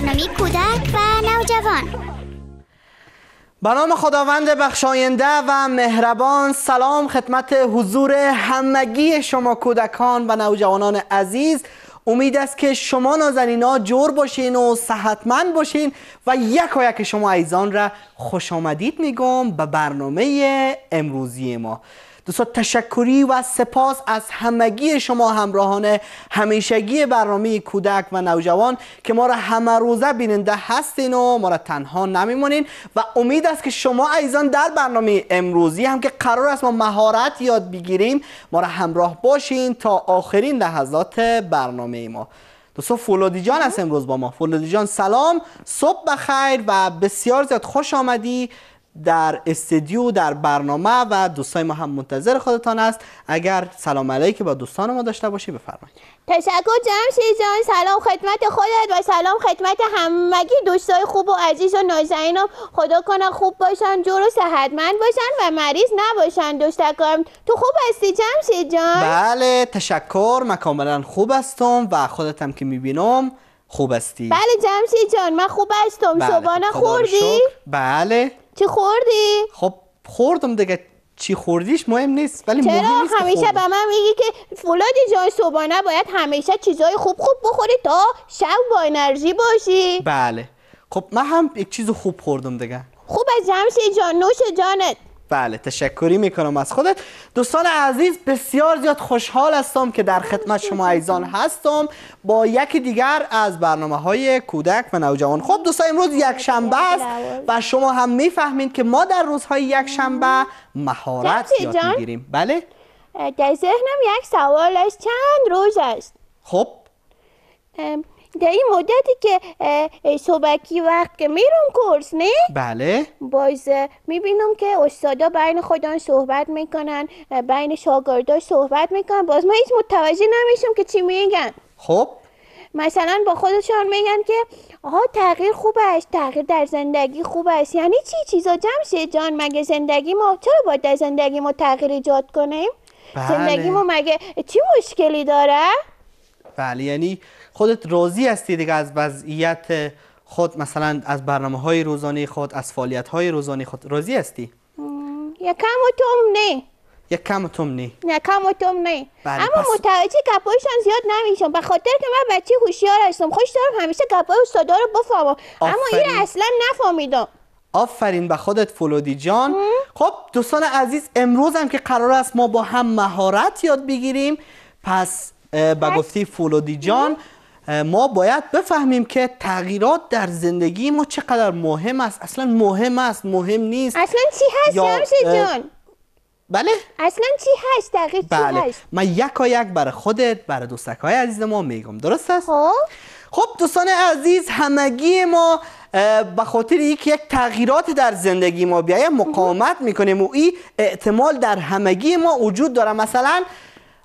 برنامه کودک و نوجوان به نام خداوند بخشاینده و مهربان سلام خدمت حضور همگی شما کودکان و نوجوانان عزیز امید است که شما نازنینا جور باشین و صحتمند باشین و یک یک شما ایزان را خوش آمدید میگم به برنامه امروزی ما دوستا تشکری و سپاس از همگی شما همراهان همیشگی برنامه کودک و نوجوان که ما را همه روزه بیننده هستین و ما را تنها نمیمونین و امید است که شما ایزان در برنامه امروزی هم که قرار است ما مهارت یاد بگیریم ما را همراه باشین تا آخرین لحظات برنامه ما دوستان فولادی جان است امروز با ما فولادی جان سلام صبح بخیر و بسیار زیاد خوش آمدی در استدیو در برنامه و دوستای ما هم منتظر خودتان است اگر سلام علیکی با دوستان ما داشته باشی بفرمایید تشکر جمشید جان سلام خدمت خودت و سلام خدمت همگی دوستای خوب و عزیز و نازنینم خدا کنه خوب باشن جور و صحتمند باشن و مریض نباشن دوستکم تو خوب هستی جمشید جان بله تشکر من کاملا خوب هستم و خودتم که میبینم خوب هستی بله جمشید جان من خوب هستم بله. خوردی بله چی خوردی؟ خب خوردم دیگه چی خوردیش مهم نیست ولی چرا همیشه به من میگی که فلاد جان صبحانه باید همیشه چیزای خوب خوب بخوری تا شب با انرژی باشی بله خب من هم یک چیز خوب خوردم دیگه خوب از جمشید جان نوش جانت بله تشکری میکنم از خودت دوستان عزیز بسیار زیاد خوشحال هستم که در خدمت شما ایزان هستم با یکی دیگر از برنامه های کودک و نوجوان خب دوستان امروز یک شنبه است و شما هم میفهمید که ما در روزهای یک شنبه مهارت یاد میگیریم بله در ذهنم یک سوال چند روز است خب در این مدتی که صبحکی وقت که میرم کورس نه؟ بله باز میبینم که استادا بین خودان صحبت میکنن بین شاگرداش صحبت میکنن باز ما هیچ متوجه نمیشم که چی میگن خب مثلا با خودشان میگن که آها تغییر خوب است تغییر در زندگی خوب است یعنی چی چیزا جمع شه جان مگه زندگی ما چرا باید در زندگی ما تغییر ایجاد کنیم بله. زندگی ما مگه چی مشکلی داره بله یعنی خودت راضی هستی دیگه از وضعیت خود مثلا از برنامه های روزانه خود از فعالیت های روزانه خود راضی هستی یکم و توم نه یکم و توم نه یکم و توم نه بله، اما پس... متوجه گپایشان زیاد نمیشم به خاطر که من بچه هوشیار هستم خوش دارم همیشه گپای استادا رو بفهمم اما این اصلا نفهمیدم آفرین به خودت فلودی جان خب دوستان عزیز امروز هم که قرار است ما با هم مهارت یاد بگیریم پس به گفتی فلودی جان ما باید بفهمیم که تغییرات در زندگی ما چقدر مهم است اصلا مهم است مهم نیست اصلا چی هست یا... جان بله اصلا چی هست دقیق بله. چی هست من یک یک برای خودت برای دوستک عزیز ما میگم درست است خب خب دوستان عزیز همگی ما به خاطر یک یک تغییرات در زندگی ما بیایم مقاومت میکنیم و این اعتمال در همگی ما وجود داره مثلا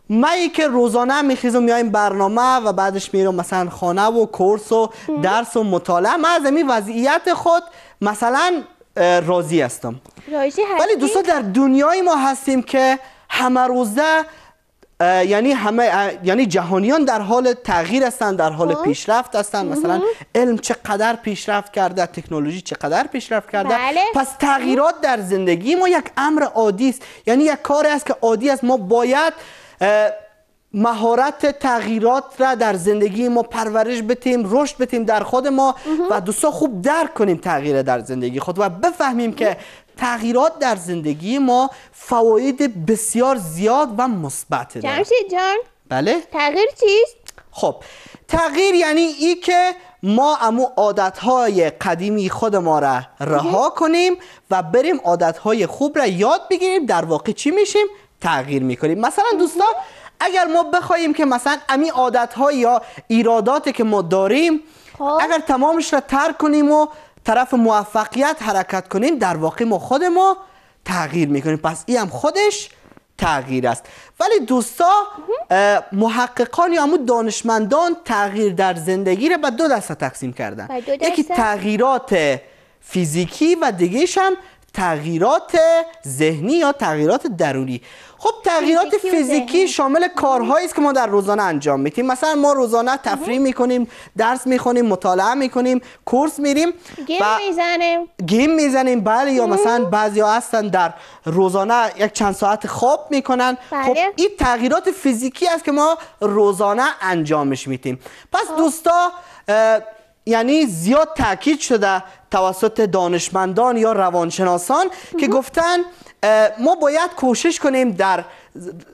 مایی که روزانه میخیزم میایم برنامه و بعدش میرم مثلا خانه و کورس و درس و مطالعه من از این وضعیت خود مثلا راضی هستم ولی دوستا در دنیای ما هستیم که همه روزه یعنی همه یعنی جهانیان در حال تغییر هستند در حال خب. پیشرفت هستند مثلا علم چقدر پیشرفت کرده تکنولوژی چقدر پیشرفت کرده بله. پس تغییرات در زندگی ما یک امر عادی است یعنی یک کاری است که عادی است ما باید مهارت تغییرات را در زندگی ما پرورش بتیم رشد بتیم در خود ما و دوستا خوب درک کنیم تغییر در زندگی خود و بفهمیم که تغییرات در زندگی ما فواید بسیار زیاد و مثبت داره جمشید جان بله تغییر چیست خب تغییر یعنی ای که ما امو عادتهای قدیمی خود ما را رها کنیم و بریم عادتهای خوب را یاد بگیریم در واقع چی میشیم تغییر میکنیم مثلا دوستا اگر ما بخوایم که مثلا امی عادت ها یا ایراداتی که ما داریم خب. اگر تمامش را ترک کنیم و طرف موفقیت حرکت کنیم در واقع ما خود ما تغییر میکنیم پس این هم خودش تغییر است ولی دوستا محققان یا همون دانشمندان تغییر در زندگی را به دو دسته تقسیم کردن یکی تغییرات فیزیکی و دیگهش هم تغییرات ذهنی یا تغییرات درونی خب تغییرات فیزیکی, شامل کارهایی است که ما در روزانه انجام میتیم مثلا ما روزانه تفریح میکنیم درس میخونیم مطالعه میکنیم کورس میریم گیم میزنیم گیم میزنیم بله یا مثلا بعضیا هستن در روزانه یک چند ساعت خواب میکنن خب بله. این تغییرات فیزیکی است که ما روزانه انجامش میتیم پس خب. دوستا یعنی زیاد تاکید شده توسط دانشمندان یا روانشناسان که گفتن ما باید کوشش کنیم در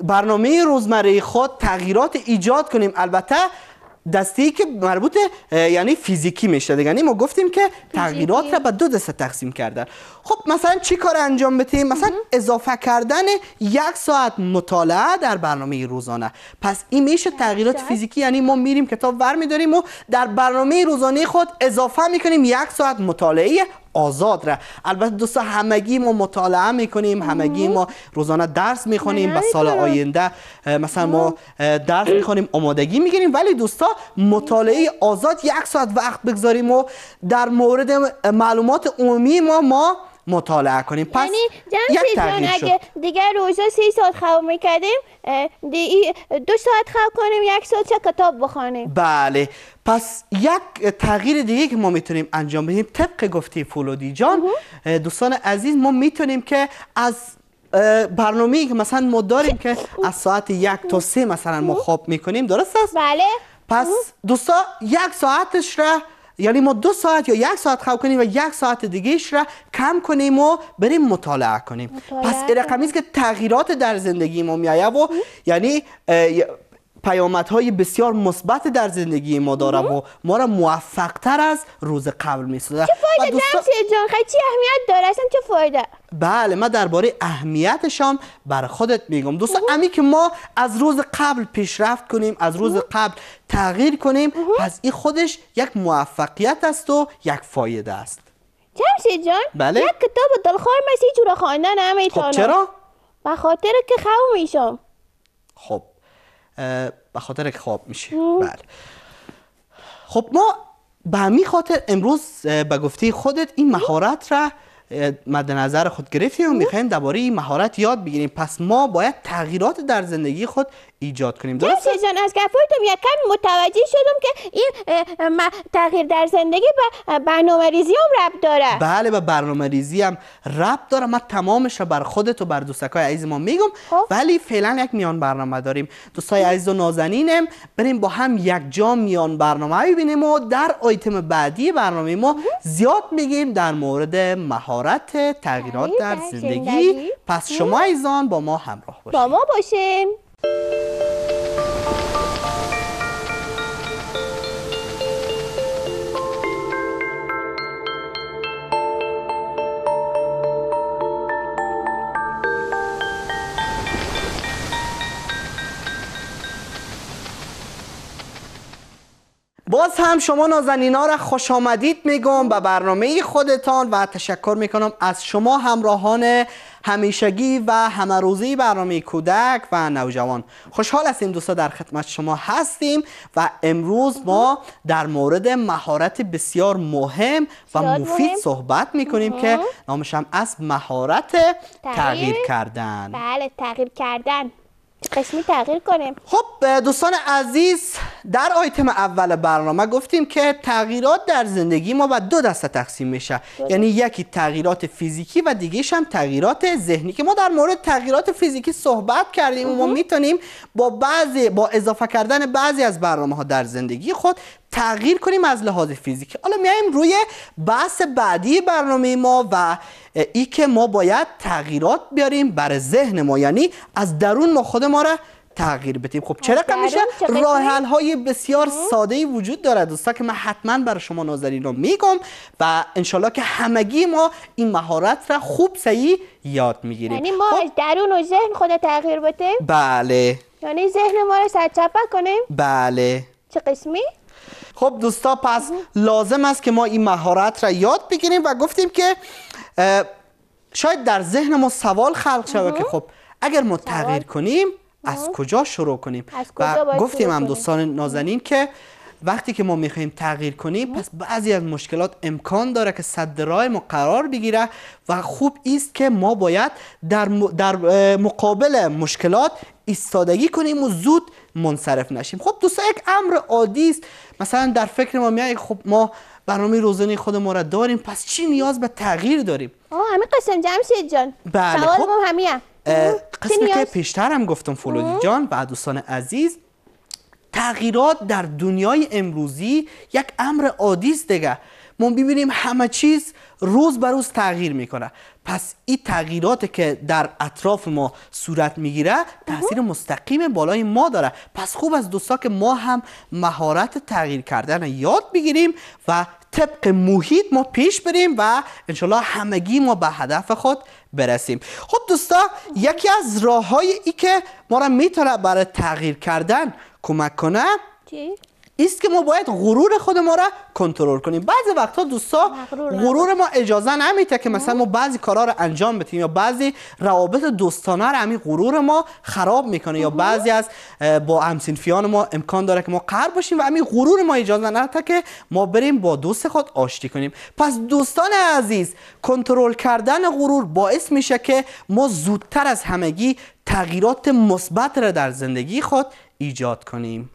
برنامه روزمره خود تغییرات ایجاد کنیم البته دسته ای که مربوط یعنی فیزیکی میشه دیگه یعنی ما گفتیم که تغییرات را به دو دسته تقسیم کردن خب مثلا چی کار انجام بدیم مثلا اضافه کردن یک ساعت مطالعه در برنامه روزانه پس این میشه تغییرات فیزیکی یعنی ما میریم کتاب ور میداریم و در برنامه روزانه خود اضافه میکنیم یک ساعت مطالعه آزاد را البته دوستا همگی ما مطالعه میکنیم همگی ما روزانه درس میخونیم و سال آینده مثلا ما درس میخونیم آمادگی میگیریم ولی دوستا مطالعه آزاد یک ساعت وقت بگذاریم و در مورد معلومات عمومی ما ما مطالعه کنیم پس یعنی جان اگه دیگه روزا سی ساعت خواب میکردیم دو ساعت خواب کنیم یک ساعت چه کتاب بخوانیم بله پس یک تغییر دیگه که ما میتونیم انجام بدیم طبق گفته فولودی جان دوستان عزیز ما میتونیم که از برنامه که مثلا ما داریم که از ساعت یک تا سه مثلا ما خواب میکنیم درست است؟ بله پس دوستان یک ساعتش را یعنی ما دو ساعت یا یک ساعت خواب کنیم و یک ساعت دیگهش را کم کنیم و بریم مطالعه کنیم مطالعه پس رقمی که تغییرات در زندگی ما میایه و یعنی پیامدهای بسیار مثبت در زندگی ما داره و ما را موفق تر از روز قبل میسازه چه فایده دوستا... جان چی اهمیت داره اصلا چه فایده بله من درباره اهمیتش هم بر خودت میگم دوستا امی که ما از روز قبل پیشرفت کنیم از روز قبل تغییر کنیم پس این خودش یک موفقیت است و یک فایده است جمشید جان بله؟ یک کتاب دلخواه مسیح جورا خواندن نمیتانم خب چرا؟ به خاطر که خواب میشم خب به خاطر خواب میشه بله خب ما به همین خاطر امروز به گفته خودت این مهارت را مد نظر خود گرفتیم و میخوایم درباره این مهارت یاد بگیریم پس ما باید تغییرات در زندگی خود ایجاد کنیم درسته؟ جان از گفتم یک کم متوجه شدم که این تغییر در زندگی به برنامه ریزی هم رب داره بله به برنامه ریزی هم رب داره من تمامش رو بر خودت و بر دوستکای عزیز ما میگم خب. ولی فعلا یک میان برنامه داریم دوستای عزیز و نازنینم بریم با هم یک جا میان برنامه ببینیم و در آیتم بعدی برنامه ما زیاد میگیم در مورد مهارت تغییرات بله، در زندگی پس شما ایزان با ما همراه باشید. با ما باشیم باز هم شما نازنین را خوش آمدید میگم به برنامه خودتان و تشکر میکنم از شما همراهان همیشگی و همروزی برنامه کودک و نوجوان خوشحال هستیم دوستا در خدمت شما هستیم و امروز ما در مورد مهارت بسیار مهم و مفید صحبت میکنیم که نامش هم از مهارت تغییر. تغییر کردن بله تغییر کردن قسمی تغییر کنیم خب دوستان عزیز در آیتم اول برنامه گفتیم که تغییرات در زندگی ما به دو دسته تقسیم میشه یعنی یکی تغییرات فیزیکی و دیگهش هم تغییرات ذهنی که ما در مورد تغییرات فیزیکی صحبت کردیم و ما میتونیم با بعضی با اضافه کردن بعضی از برنامه ها در زندگی خود تغییر کنیم از لحاظ فیزیکی حالا میایم روی بحث بعدی برنامه ما و ای که ما باید تغییرات بیاریم بر ذهن ما یعنی از درون ما خود ما را تغییر بدیم خب چرا میشه راه های بسیار خب. ساده ای وجود دارد دوستا که من حتما برای شما ناظرین رو میگم و انشالله که همگی ما این مهارت را خوب صحیح یاد میگیریم یعنی ما خب؟ از درون و ذهن خود تغییر بدیم بله یعنی ذهن ما رو سرچپه کنیم بله چه قسمی خب دوستا پس لازم است که ما این مهارت را یاد بگیریم و گفتیم که شاید در ذهن ما سوال خلق شده که خب اگر ما تغییر کنیم از کجا شروع کنیم و گفتیم هم دوستان نازنین که وقتی که ما میخوایم تغییر کنیم پس بعضی از مشکلات امکان داره که صد رای ما قرار بگیره و خوب است که ما باید در, در مقابل مشکلات ایستادگی کنیم و زود منصرف نشیم خب دوستان یک امر عادی است مثلا در فکر ما میاد خب ما برنامه روزانه ما را داریم پس چی نیاز به تغییر داریم آه همه قسم جمشید جان بله خب که پیشتر هم گفتم فلودی جان بعد دوستان عزیز تغییرات در دنیای امروزی یک امر عادی است دیگه ما میبینیم همه چیز روز به روز تغییر میکنه پس این تغییرات که در اطراف ما صورت میگیره تاثیر مستقیم بالای ما داره پس خوب از دوستا که ما هم مهارت تغییر کردن یاد بگیریم و طبق محیط ما پیش بریم و انشالله همگی ما به هدف خود برسیم خب دوستا یکی از راه های ای که ما را میتونه برای تغییر کردن کمک کنه است که ما باید غرور خود ما را کنترل کنیم بعضی وقتها دوستا غرور ما اجازه نمیده که مثلا ما بعضی کارا را انجام بدیم یا بعضی روابط دوستانه را همین غرور ما خراب میکنه یا بعضی از با همسینفیان ما امکان داره که ما قهر باشیم و همین غرور ما اجازه نمیده که ما بریم با دوست خود آشتی کنیم پس دوستان عزیز کنترل کردن غرور باعث میشه که ما زودتر از همگی تغییرات مثبت را در زندگی خود ایجاد کنیم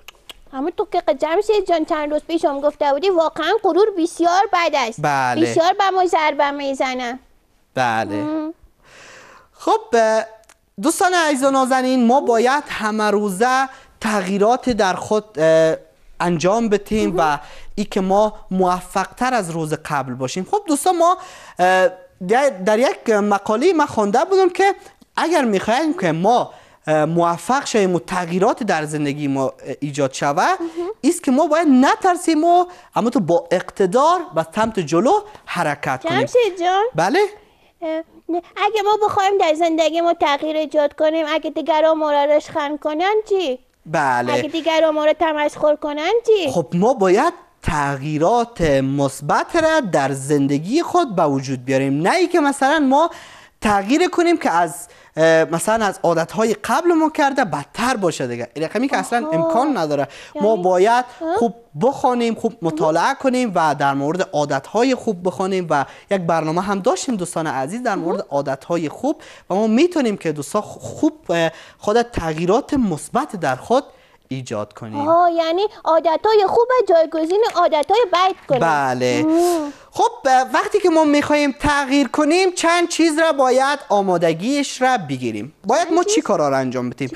اما تو که سید جان چند روز پیش هم گفته بودی واقعا غرور بسیار بد است بله بسیار به ما ضربه میزنه بله خب دوستان عزیز و نازنین ما باید همه روزه تغییرات در خود انجام بتیم و ای که ما موفق تر از روز قبل باشیم خب دوستان ما در یک مقاله ما خونده بودم که اگر میخوایم که ما موفق شویم و تغییرات در زندگی ما ایجاد شوه است که ما باید نترسیم و اما تو با اقتدار و سمت جلو حرکت کنیم جان بله اگه ما بخوایم در زندگی ما تغییر ایجاد کنیم اگه دیگر ما را رشخن کنن چی؟ بله اگه دیگر ما را تمشخور کنن چی؟ خب ما باید تغییرات مثبت را در زندگی خود به وجود بیاریم نه ای که مثلا ما تغییر کنیم که از مثلا از های قبل ما کرده بدتر باشه دیگه رقمی که اصلا امکان نداره یعنی ما باید خوب بخوانیم خوب مطالعه کنیم و در مورد عادت های خوب بخوانیم و یک برنامه هم داشتیم دوستان عزیز در مورد عادت های خوب و ما میتونیم که دوستان خوب خود تغییرات مثبت در خود ایجاد کنیم آه یعنی عادت های خوب جایگزین عادت های بد کنیم بله خب وقتی که ما میخواییم تغییر کنیم چند چیز را باید آمادگیش را بگیریم باید ما چی کارا را انجام بدیم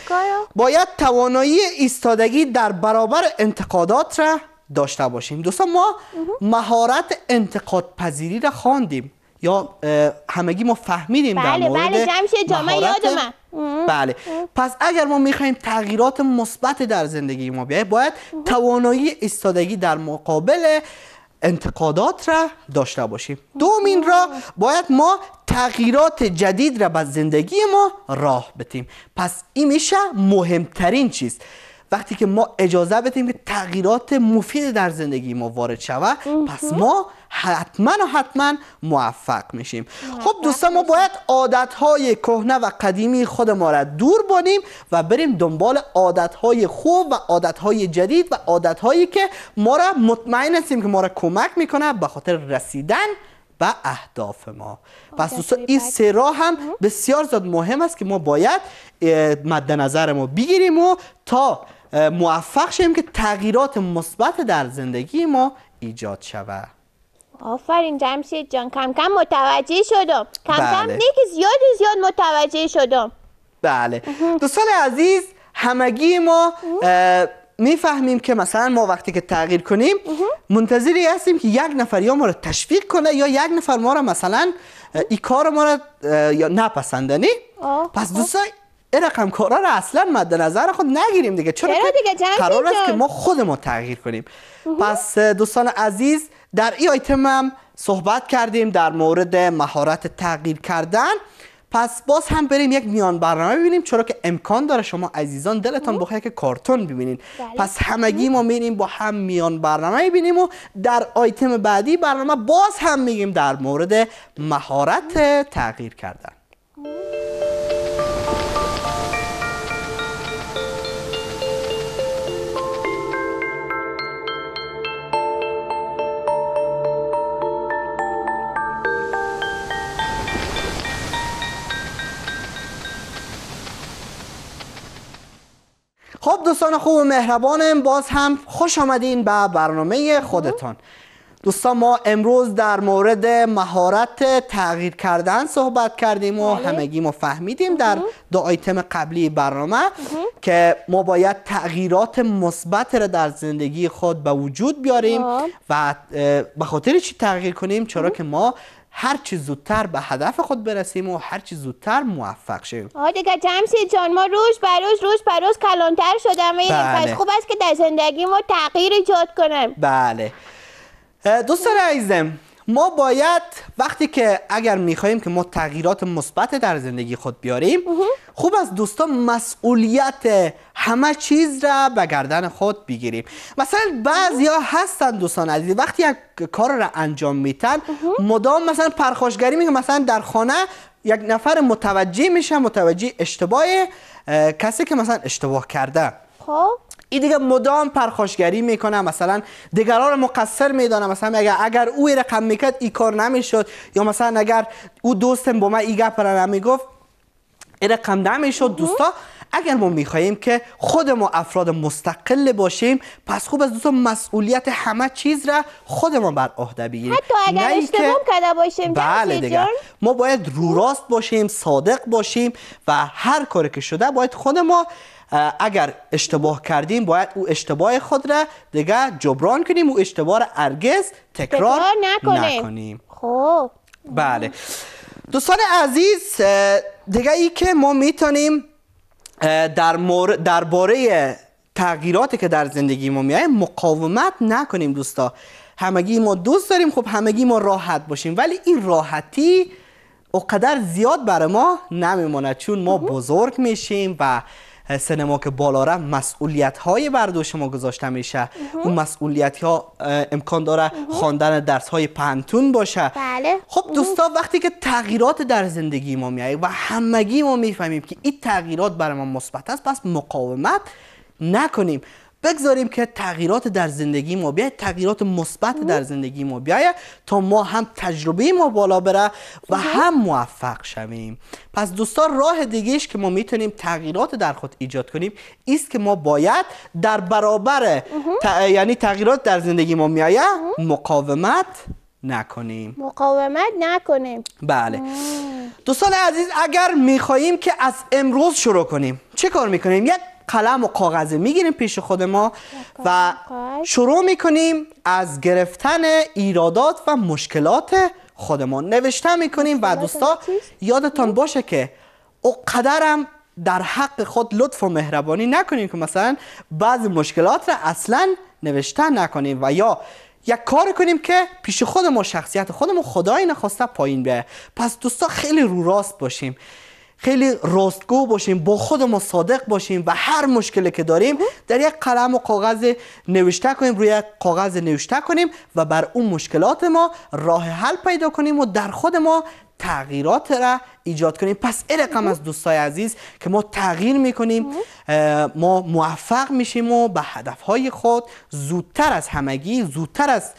باید توانایی ایستادگی در برابر انتقادات را داشته باشیم دوستان ما مهارت انتقاد پذیری را خواندیم یا همگی ما فهمیدیم در بله، بله، مورد بله یادم بله پس اگر ما میخوایم تغییرات مثبت در زندگی ما بیاییم باید توانایی استادگی در مقابل انتقادات را داشته باشیم دومین را باید ما تغییرات جدید را به زندگی ما راه بتیم پس این میشه مهمترین چیز وقتی که ما اجازه بتیم که تغییرات مفید در زندگی ما وارد شود پس ما حتما و حتما موفق میشیم خب دوستان ما باید عادتهای کهنه و قدیمی خود ما را دور بانیم و بریم دنبال عادتهای خوب و عادتهای جدید و عادتهایی که ما را مطمئن هستیم که ما را کمک میکنه به خاطر رسیدن و اهداف ما پس دوستان این سه راه هم بسیار زیاد مهم است که ما باید مد نظر ما بگیریم و تا موفق شیم که تغییرات مثبت در زندگی ما ایجاد شود آفرین جمشید جان کم کم متوجه شدم کم کم نه بله. که زیاد زیاد متوجه شدم بله دوستان عزیز همگی ما میفهمیم که مثلا ما وقتی که تغییر کنیم منتظری هستیم که یک نفر یا ما رو تشویق کنه یا یک نفر ما رو مثلا این کار ما رو نپسندنی پس دوستان این رقم کارا رو اصلا مد نظر خود نگیریم دیگه چرا, چرا دیگه قرار است که ما خود ما تغییر کنیم پس دوستان عزیز در این آیتم هم صحبت کردیم در مورد مهارت تغییر کردن پس باز هم بریم یک میان برنامه ببینیم چرا که امکان داره شما عزیزان دلتان بخواد که کارتون ببینین بله. پس همگی ما میریم با هم میان برنامه ببینیم و در آیتم بعدی برنامه باز هم میگیم در مورد مهارت تغییر کردن خب دوستان خوب و مهربانم باز هم خوش آمدین به برنامه خودتان دوستان ما امروز در مورد مهارت تغییر کردن صحبت کردیم و بله. همگی ما فهمیدیم در دو آیتم قبلی برنامه که ما باید تغییرات مثبت را در زندگی خود به وجود بیاریم خب. و به خاطر چی تغییر کنیم چرا که ما هر چی زودتر به هدف خود برسیم و هر چی زودتر موفق شیم آه دیگه جان ما روز بر روز روز بر روز کلانتر شدم بله. پس خوب است که در زندگی ما تغییر ایجاد کنم بله دوستان عزیزم ما باید وقتی که اگر میخواهیم که ما تغییرات مثبت در زندگی خود بیاریم خوب از دوستان مسئولیت همه چیز را به گردن خود بگیریم مثلا ها هستن دوستان عزیز وقتی یک کار را انجام میتن مدام مثلا پرخاشگری میگه مثلا در خانه یک نفر متوجه میشه متوجه اشتباه کسی که مثلا اشتباه کرده خب این دیگه مدام پرخاشگری میکنه مثلا دیگران رو مقصر میدانه مثلا اگر اگر او رقم میکرد این کار نمیشد یا مثلا اگر او دوستم با من ای گپ را نمیگفت این رقم نمیشد دوستا اگر ما میخواهیم که خود ما افراد مستقل باشیم پس خوب از دوستا مسئولیت همه چیز را ما بر عهده بگیریم حتی اگر اشتباه کرده باشیم بله دیگر ما باید رو راست باشیم صادق باشیم و هر کاری که شده باید خود ما اگر اشتباه کردیم باید او اشتباه خود را دیگه جبران کنیم و اشتباه را ارگز تکرار نکنیم, خب بله دوستان عزیز دیگه ای که ما میتونیم در درباره تغییراتی که در زندگی ما میایه مقاومت نکنیم دوستا همگی ما دوست داریم خب همگی ما راحت باشیم ولی این راحتی اوقدر زیاد برای ما نمیماند چون ما بزرگ میشیم و سینما که بالا رفت مسئولیت های بردو شما ما گذاشته میشه اون مسئولیت ها امکان داره خواندن درس های پنتون باشه بله. خب دوستا وقتی که تغییرات در زندگی ما میایه و همگی ما میفهمیم که این تغییرات برای ما مثبت است پس مقاومت نکنیم بگذاریم که تغییرات در زندگی ما بیاید تغییرات مثبت در خب. زندگی ما بیاید تا ما هم تجربه ما بالا بره و خب. هم موفق شویم پس دوستان راه دیگهش که ما میتونیم تغییرات در خود ایجاد کنیم ایست که ما باید در برابر یعنی تغییرات در زندگی ما میایه مقاومت نکنیم مقاومت نکنیم بله دوستان عزیز اگر میخواییم که از امروز شروع کنیم چه کار میکنیم؟ یک قلم و کاغذ میگیریم پیش خود ما و شروع میکنیم از گرفتن ایرادات و مشکلات خودمان نوشته میکنیم و دوستا یادتان یعنی؟ باشه که او قدرم در حق خود لطف و مهربانی نکنیم که مثلا بعضی مشکلات را اصلا نوشته نکنیم و یا یک کار کنیم که پیش ما شخصیت خودمون خدای نخواسته پایین بیه پس دوستا خیلی رو راست باشیم خیلی راستگو باشیم با خود ما صادق باشیم و هر مشکلی که داریم در یک قلم و کاغذ نوشته کنیم روی یک کاغذ نوشته کنیم و بر اون مشکلات ما راه حل پیدا کنیم و در خود ما تغییرات را ایجاد کنیم پس این رقم از دوستای عزیز که ما تغییر میکنیم ما موفق میشیم و به هدفهای خود زودتر از همگی زودتر از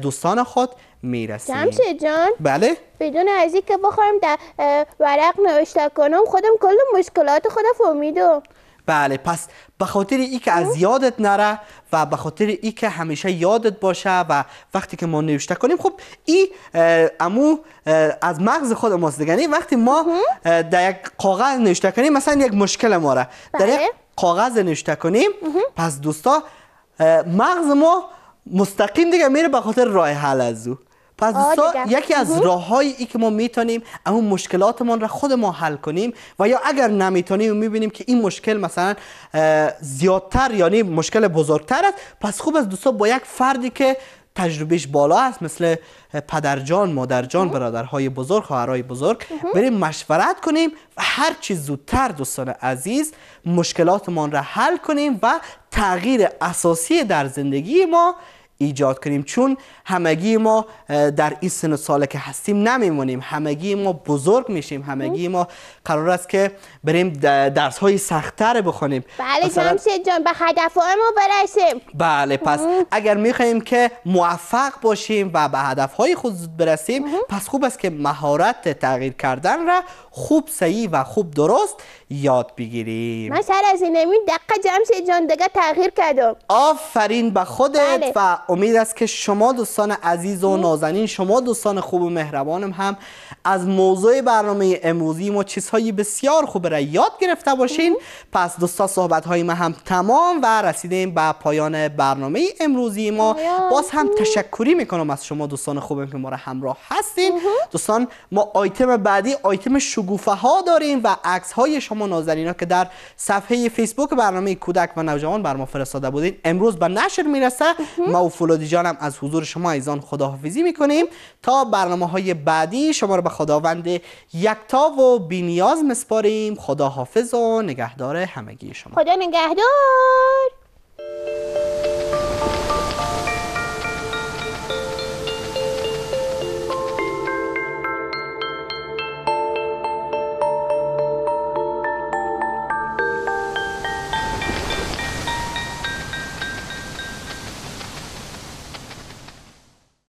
دوستان خود میرسیم جمشه جان بله بدون از که بخوام در ورق نوشته کنم خودم کل مشکلات خودم فهمیدم بله پس به خاطر ای که از یادت نره و به خاطر ای که همیشه یادت باشه و وقتی که ما نوشته کنیم خب ای امو از مغز خود ماست دیگه یعنی وقتی ما در یک کاغذ نوشته کنیم مثلا یک مشکل ما را در بله. یک کاغذ نوشته کنیم پس دوستا مغز ما مستقیم دیگه میره به خاطر راه حل از او پس دوستا یکی از هایی ای که ما میتونیم اون مشکلاتمان را خود ما حل کنیم و یا اگر نمیتونیم میبینیم که این مشکل مثلا زیادتر یعنی مشکل بزرگتر است پس خوب از دوستا با یک فردی که تجربهش بالا است مثل پدرجان مادرجان برادرهای بزرگ خواهرای بزرگ بریم مشورت کنیم و هر چیز زودتر دوستان عزیز مشکلاتمان را حل کنیم و تغییر اساسی در زندگی ما ایجاد کنیم چون همگی ما در این سن ساله که هستیم نمیمونیم همگی ما بزرگ میشیم همگی ما قرار است که بریم درس های سختتر بخونیم بله جان به هدف ما برسیم بله پس اگر میخوایم که موفق باشیم و به هدف های خود برسیم پس خوب است که مهارت تغییر کردن را خوب صحیح و خوب درست یاد بگیریم من سر از این دقیقه جمشید جان دیگه تغییر کردم آفرین به خودت بله. و امید است که شما دوستان عزیز و خب. نازنین شما دوستان خوب و مهربانم هم از موضوع برنامه امروزی ما چیزهای بسیار خوب را یاد گرفته باشین پس دوستان صحبت های ما هم تمام و رسیدیم به پایان برنامه امروزی ما باز هم تشکری میکنم از شما دوستان خوب که ما را همراه هستین دوستان ما آیتم بعدی آیتم شگوفه ها داریم و عکس های شما ها که در صفحه فیسبوک برنامه کودک و نوجوان بر ما فرستاده بودین امروز به نشر میرسه ما و فولادی جانم از حضور شما ایزان خداحافظی میکنیم تا برنامه های بعدی شما رو به خداوند یکتا و بینیاز مسپاریم خدا حافظ و نگهدار همگی شما خدا نگهدار